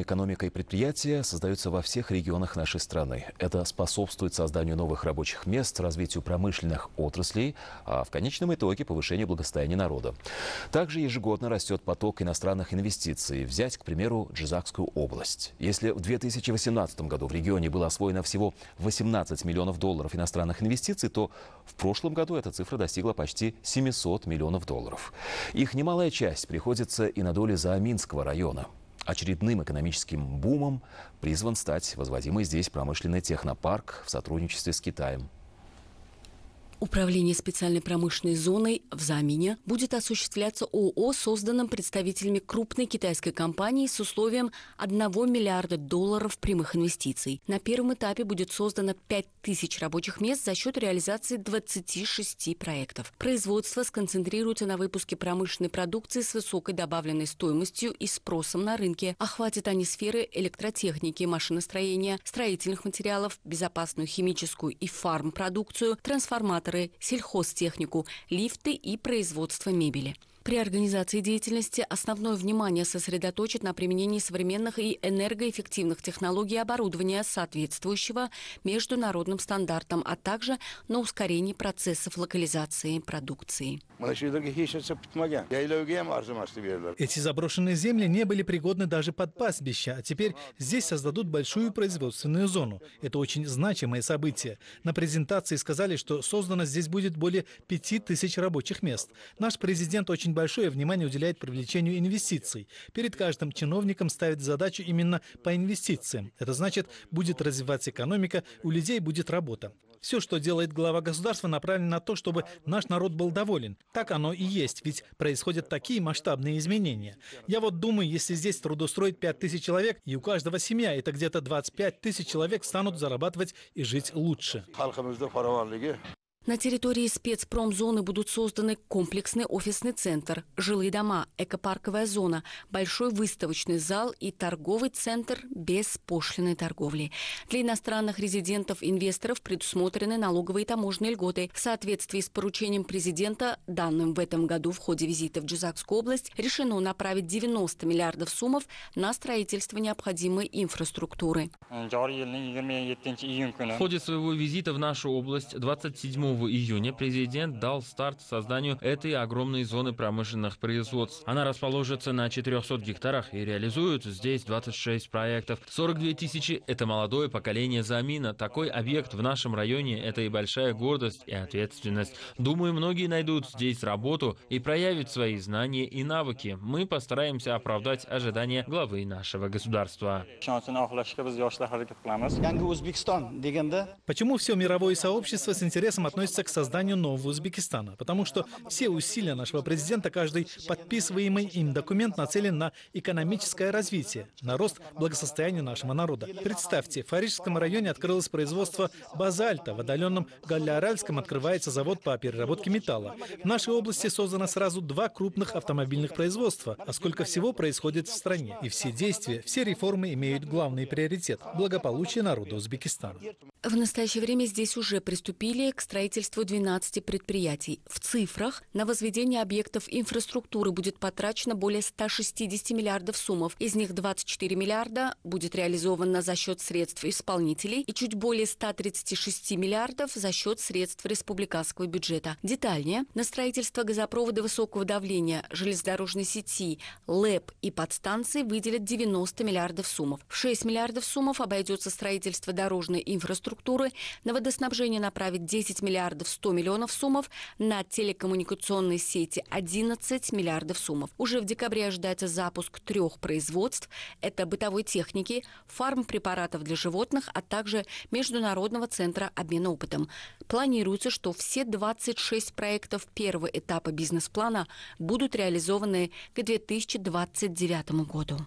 экономика и предприятия создаются во всех регионах нашей страны. Это способствует созданию новых рабочих мест, развитию промышленных отраслей, а в конечном итоге повышению благосостояния народа. Также ежегодно растет поток иностранных инвестиций. Взять, к примеру, Джизакскую область. Если в 2018 году в регионе было освоено всего 18 миллионов долларов иностранных инвестиций, то в прошлом году эта цифра достигла почти 700 миллионов долларов. Их немалая часть приходится и на доли Зааминского района. Очередным экономическим бумом призван стать возводимый здесь промышленный технопарк в сотрудничестве с Китаем. Управление специальной промышленной зоной в Замине будет осуществляться ООО, созданным представителями крупной китайской компании с условием 1 миллиарда долларов прямых инвестиций. На первом этапе будет создано 5 тысяч рабочих мест за счет реализации 26 проектов. Производство сконцентрируется на выпуске промышленной продукции с высокой добавленной стоимостью и спросом на рынке. Охватят они сферы электротехники, машиностроения, строительных материалов, безопасную химическую и фармпродукцию, трансформацию генераторы, сельхозтехнику, лифты и производство мебели. При организации деятельности основное внимание сосредоточит на применении современных и энергоэффективных технологий оборудования, соответствующего международным стандартам, а также на ускорении процессов локализации продукции. Эти заброшенные земли не были пригодны даже под пастбища, а теперь здесь создадут большую производственную зону. Это очень значимое событие. На презентации сказали, что создано здесь будет более 5000 рабочих мест. Наш президент очень большое внимание уделяет привлечению инвестиций. Перед каждым чиновником ставит задачу именно по инвестициям. Это значит, будет развиваться экономика, у людей будет работа. Все, что делает глава государства, направлено на то, чтобы наш народ был доволен. Так оно и есть, ведь происходят такие масштабные изменения. Я вот думаю, если здесь трудоустроить 5 тысяч человек, и у каждого семья, это где-то 25 тысяч человек станут зарабатывать и жить лучше. На территории спецпромзоны будут созданы комплексный офисный центр, жилые дома, экопарковая зона, большой выставочный зал и торговый центр без пошлиной торговли. Для иностранных резидентов-инвесторов предусмотрены налоговые и таможенные льготы. В соответствии с поручением президента, данным в этом году в ходе визита в Джузакскую область, решено направить 90 миллиардов суммов на строительство необходимой инфраструктуры. В ходе своего визита в нашу область 27 июня президент дал старт созданию этой огромной зоны промышленных производств. Она расположится на 400 гектарах и реализует здесь 26 проектов. 42 тысячи – это молодое поколение замина. Такой объект в нашем районе – это и большая гордость, и ответственность. Думаю, многие найдут здесь работу и проявят свои знания и навыки. Мы постараемся оправдать ожидания главы нашего государства. Почему все мировое сообщество с интересом относится относится к созданию нового Узбекистана, потому что все усилия нашего президента, каждый подписываемый им документ нацелен на экономическое развитие, на рост благосостояния нашего народа. Представьте, в Фарижском районе открылось производство базальта, в отдаленном Галляральском открывается завод по переработке металла. В нашей области создано сразу два крупных автомобильных производства, а сколько всего происходит в стране. И все действия, все реформы имеют главный приоритет – благополучие народа Узбекистана. В настоящее время здесь уже приступили к строительству 12 предприятий. В цифрах на возведение объектов инфраструктуры будет потрачено более 160 миллиардов сумм. Из них 24 миллиарда будет реализовано за счет средств исполнителей и чуть более 136 миллиардов за счет средств республиканского бюджета. Детальнее на строительство газопровода высокого давления, железнодорожной сети, ЛЭП и подстанции выделят 90 миллиардов сумм. В 6 миллиардов сумм обойдется строительство дорожной инфраструктуры инфраструктуры, на водоснабжение направит 10 миллиардов 100 миллионов суммов, на телекоммуникационные сети 11 миллиардов суммов. Уже в декабре ожидается запуск трех производств. Это бытовой техники, фармпрепаратов для животных, а также Международного центра обмена опытом. Планируется, что все 26 проектов первого этапа бизнес-плана будут реализованы к 2029 году.